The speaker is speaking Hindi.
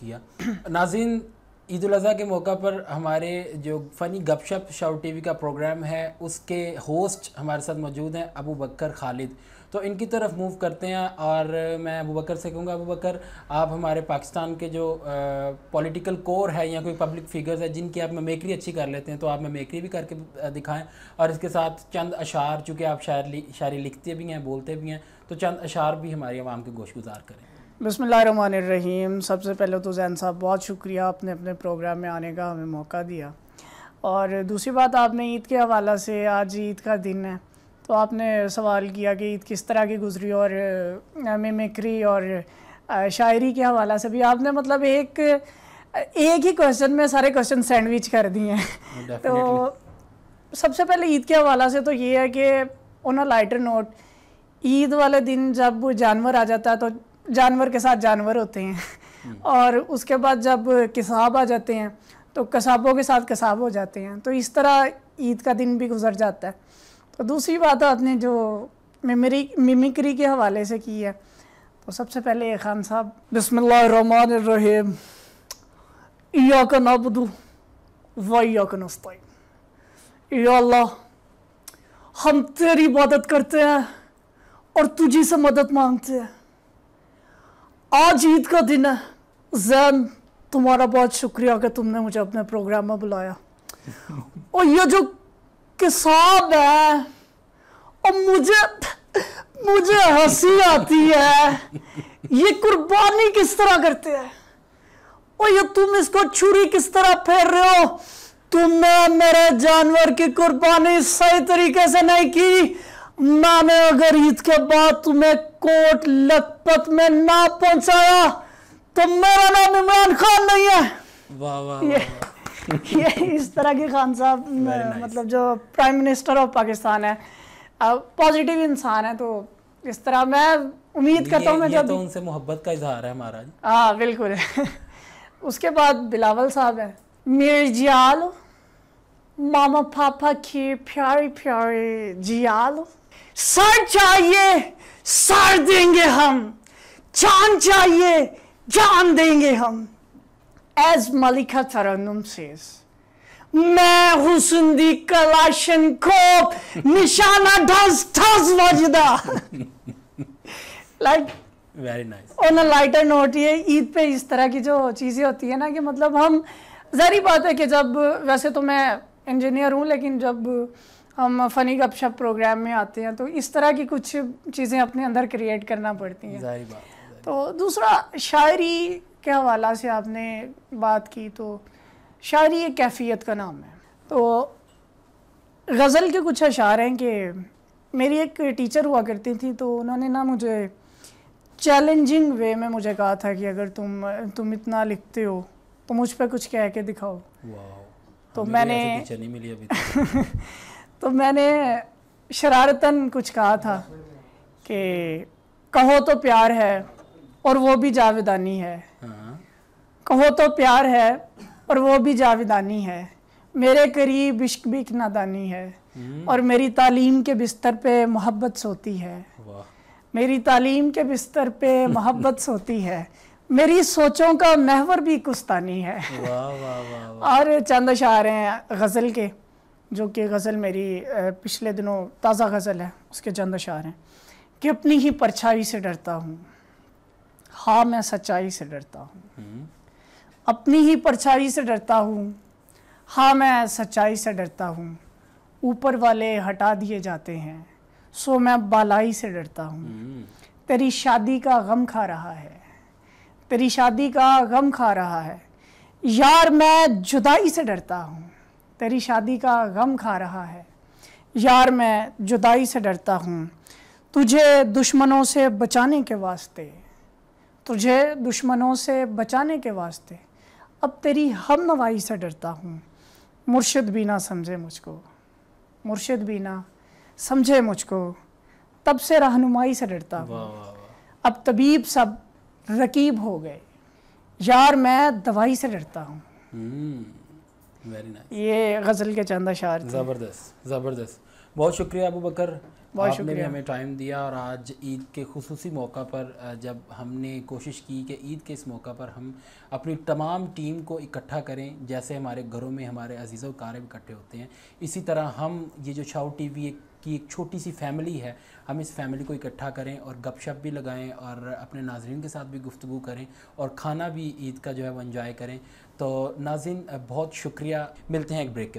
किया नाजिन ईद अजी के मौका पर हमारे जो फ़नी गपशप टी टीवी का प्रोग्राम है उसके होस्ट हमारे साथ मौजूद हैं अबू बकर खालिद तो इनकी तरफ मूव करते हैं और मैं अबू बकर से कहूँगा अबू बकर आप हमारे पाकिस्तान के जो पॉलिटिकल कोर है या कोई पब्लिक फिगर्स है जिनकी आप मेकरी अच्छी कर लेते हैं तो आप मेकरी भी करके दिखाएं और इसके साथ चंद अशार चूँकि आप शायरी शायरी लिखते भी हैं बोलते भी हैं तो चंद अशार भी हमारी आवाम के गोश गुजार करें बसमीम सबसे पहले तो जैन साहब बहुत शुक्रिया आपने अपने प्रोग्राम में आने का हमें मौका दिया और दूसरी बात आपने ईद के हवाला से आज ईद का दिन है तो आपने सवाल किया कि ईद किस तरह की गुजरी और मेमिक्री और शायरी के हवाला से भी आपने मतलब एक एक ही क्वेश्चन में सारे क्वेश्चन सैंडविच कर दिए हैं तो सबसे पहले ईद के हवाला से तो ये है कि on a lighter note Eid वाले दिन जब जानवर आ जाता है तो जानवर के साथ जानवर होते हैं हम्म। और उसके बाद जब कसाब आ जाते हैं तो कसाबों के साथ कसाब हो जाते हैं तो इस तरह ईद का दिन भी गुजर जाता है तो दूसरी बात आपने जो मेमरी मिमिक्री के हवाले से की है तो सबसे पहले खान साहब बसमीम या का अल्लाह हम तेरी मदद करते हैं और तुझी से मदद मांगते हैं आज ईद का दिन है जैन तुम्हारा बहुत शुक्रिया कि तुमने मुझे अपने प्रोग्राम में बुलाया और ये जो किसाब है और मुझे मुझे हंसी आती है ये कुर्बानी किस तरह करते हैं और ये तुम इसको छुरी किस तरह फेर रहे हो तुमने मेरे जानवर की कुर्बानी सही तरीके से नहीं की मैंने अगर ईद के बाद तुम्हें कोट लखपत में ना पहुंचाया तो मेरा नाम इमरान खान नहीं है वाह वाह ये, ये इस तरह के खान साहब nice. मतलब जो प्राइम मिनिस्टर ऑफ पाकिस्तान है पॉजिटिव इंसान है तो इस तरह मैं उम्मीद करता हूँ मैं जब तो उनसे मोहब्बत का इजहार है महाराज हाँ बिल्कुल उसके बाद बिलावल साहब है मेरे जियालो मामा पापा की प्यारी प्यारी जियालो सर चाहिए सर देंगे हम चांद चाहिए जान देंगे हम एज मलिका तरन्नुम सेज़ मैं हुसन दी कलाशन को निशाना ढस ठस वजदा like very nice on a lighter note ये ईद पे इस तरह की जो चीज़ें होती है ना कि मतलब हम जहरी बात है कि जब वैसे तो मैं इंजीनियर हूँ लेकिन जब हम फ़नी गपशप प्रोग्राम में आते हैं तो इस तरह की कुछ चीज़ें अपने अंदर क्रिएट करना पड़ती हैं तो दूसरा शायरी के हवाला से आपने बात की तो शायरी एक कैफियत का नाम है तो गज़ल के कुछ अशार हैं कि मेरी एक टीचर हुआ करती थी तो उन्होंने ना मुझे चैलेंजिंग वे में मुझे कहा था कि अगर तुम तुम इतना लिखते हो तो मुझ पर कुछ कह के दिखाओ तो मैंने नहीं मिली अभी तो मैंने शरारतन कुछ कहा था कि कहो तो प्यार है और वो भी जावेदानी है हाँ। कहो तो प्यार है और वो भी जावेदानी है मेरे करीब इश्क भी नादानी है हम्म। और मेरी तालीम के बिस्तर पे मोहब्बत सोती है मेरी तालीम के बिस्तर पे मोहब्बत सोती है मेरी सोचों का महवर भी कुस्तानी है वाह वाह वाह और चंद शार हैं गज़ल के जो कि गज़ल मेरी पिछले दिनों ताज़ा गज़ल है उसके चंद अशार हैं कि अपनी ही परछाई से डरता हूँ हाँ मैं सच्चाई से डरता हूँ हम्म। अपनी ही परछाई से डरता हूँ हाँ मैं सच्चाई से डरता हूँ ऊपर वाले हटा दिए जाते हैं सो मैं बालाई से डरता हूँ हम्म। तेरी शादी का गम खा रहा है तेरी शादी का गम खा रहा है यार मैं जुदाई से डरता हूँ तेरी शादी का गम खा रहा है यार मैं जुदाई से डरता हूँ तुझे दुश्मनों से बचाने के वास्ते तुझे दुश्मनों से बचाने के वास्ते अब तेरी हम नवाई से डरता हूँ मुर्शद भी ना समझे मुझको मुर्शद भी ना समझे मुझको तब से रहनुमाई से डरता हूँ अब तबीब सब रकीब हो गए यार मैं दवाई से डरता हूँ हम्म। वेरी नाइस ये गज़ल के चंद अशार ज़बरदस्त ज़बरदस्त बहुत शुक्रिया अबू बकर बहुत शुक्रिया हमें टाइम दिया और आज ईद के खसूस मौका पर जब हमने कोशिश की कि ईद के इस मौका पर हम अपनी तमाम टीम को इकट्ठा करें जैसे हमारे घरों में हमारे अजीज़ व कारब इकट्ठे होते हैं इसी तरह हम ये जो छाओ टी वी एक की एक छोटी सी फैमिली है हम इस फैमिली को इकट्ठा करें और गपशप भी लगाएं और अपने नाजरन के साथ भी गुफ्तु करें और खाना भी ईद का जो है वो इन्जॉय करें तो नाजिन बहुत शुक्रिया मिलते हैं एक ब्रेक के